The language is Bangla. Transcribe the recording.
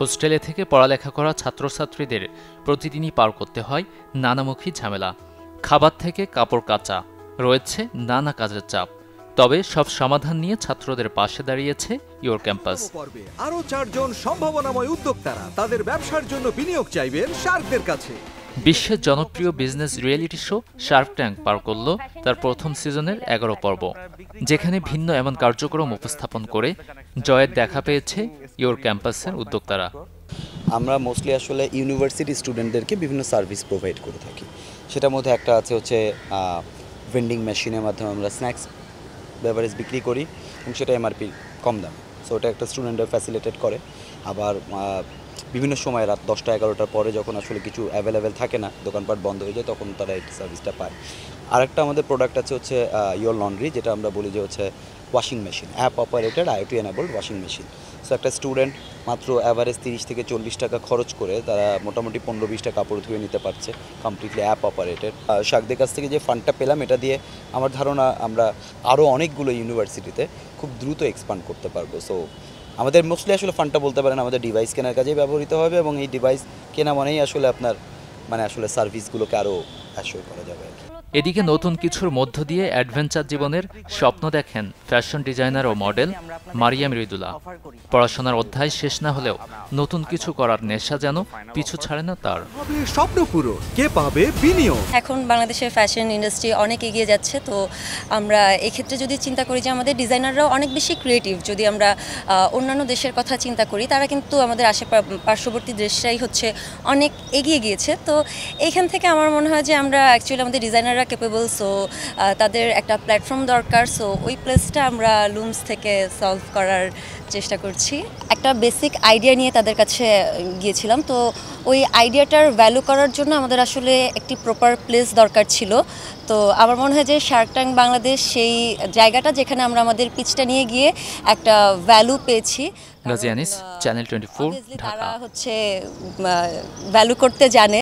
হোস্টেলে থেকে পড়ালেখা করা ছাত্রছাত্রীদের প্রতিদিনই পার করতে হয় নানামুখী ঝামেলা খাবার থেকে কাপড় কাচা রয়েছে নানা কাজের চাপ তবে সব সমাধান নিয়ে ছাত্রদের পাশে দাঁড়িয়েছে ইউর ক্যাম্পাস আরও চারজন সম্ভাবনাময় উদ্যোক্তারা তাদের ব্যবসার জন্য বিনিয়োগ চাইবেন শার্কদের কাছে বিশ্বের জনপ্রিয় business reality show shark tank পার করল তার প্রথম সিজনের এগারো পর্ব যেখানে ভিন্ন এমন কার্যক্রম উপস্থাপন করে জয়ের দেখা পেয়েছে ইয়োর ক্যাম্পাসের উদ্যোক্তারা আমরা মোস্টলি আসলে ইউনিভার্সিটি স্টুডেন্টদেরকে বিভিন্ন সার্ভিস প্রোভাইড করে থাকি সেটার মধ্যে একটা আছে হচ্ছে ভেন্ডিং মেশিনের মাধ্যমে আমরা স্ন্যাক্স বেভারেজ বিক্রি করি এবং সেটা এমআরপি কম দাম সো ওটা একটা স্টুডেন্টরা ফ্যাসিলিটেট করে আবার বিভিন্ন সময় রাত দশটা এগারোটার পরে যখন আসলে কিছু অ্যাভেলেবেল থাকে না দোকানপাট বন্ধ হয়ে যায় তখন তারা এই সার্ভিসটা পায় আরেকটা আমাদের প্রোডাক্ট আছে হচ্ছে ইয়োর লন্ড্রি যেটা আমরা বলি যে হচ্ছে washing machine app operated IT enabled washing machine so একটা স্টুডেন্ট মাত্র অ্যাভারেজ তিরিশ থেকে চল্লিশ টাকা খরচ করে তারা মোটামুটি পনেরো বিশটা কাপড় ধুয়ে নিতে পারছে কমপ্লিটলি অ্যাপ অপারেটেড শাকদের কাছ থেকে যে ফান্ডটা পেলাম এটা দিয়ে আমার ধারণা আমরা আরও অনেকগুলো ইউনিভার্সিটিতে খুব দ্রুত এক্সপান্ড করতে পারবো সো আমাদের মোস্টলি আসলে ফান্ডটা বলতে পারেন আমাদের ডিভাইস কেনার কাজেই ব্যবহৃত হবে এবং এই ডিভাইস কেনা মানেই আসলে আপনার মানে আসলে সার্ভিসগুলোকে আরও করা যাবে এদিকে নতুন কিছুর মধ্য দিয়ে অ্যাডভেঞ্চার জীবনের স্বপ্ন দেখেন ফ্যাশন ডিজাইনার ও মডেল মারিয়া রিদুলা পড়াশোনার অধ্যায় শেষ না হলেও নতুন কিছু করার নেশা যেন পিছু ছাড়ে না তার স্বপ্ন পুরো কে পাবে বিনিয়োগ এখন বাংলাদেশের ফ্যাশন ইন্ডাস্ট্রি অনেক এগিয়ে যাচ্ছে তো আমরা এক্ষেত্রে যদি চিন্তা করি যে আমাদের ডিজাইনাররাও অনেক বেশি ক্রিয়েটিভ যদি আমরা অন্যান্য দেশের কথা চিন্তা করি তারা কিন্তু আমাদের আশে পার্শ্ববর্তী দেশটাই হচ্ছে অনেক এগিয়ে গিয়েছে তো এখান থেকে আমার মনে হয় যে আমরা অ্যাকচুয়ালি আমাদের ডিজাইনাররা ক্যাপেবল সো তাদের একটা প্ল্যাটফর্ম দরকার সো ওই প্লেসটা আমরা লুমস থেকে সলভ করার চেষ্টা করছি একটা বেসিক আইডিয়া নিয়ে তাদের কাছে গিয়েছিলাম তো ওই আইডিয়াটার ভ্যালু করার জন্য আমাদের আসলে একটি প্রপার প্লেস দরকার ছিল তো আমার মনে হয় যে শার্ক ট্যাঙ্ক বাংলাদেশ সেই জায়গাটা যেখানে আমরা আমাদের পিচটা নিয়ে গিয়ে একটা ভ্যালু পেয়েছি তারা চ্যানেল টোয়েন্টি হচ্ছে ভ্যালু করতে জানে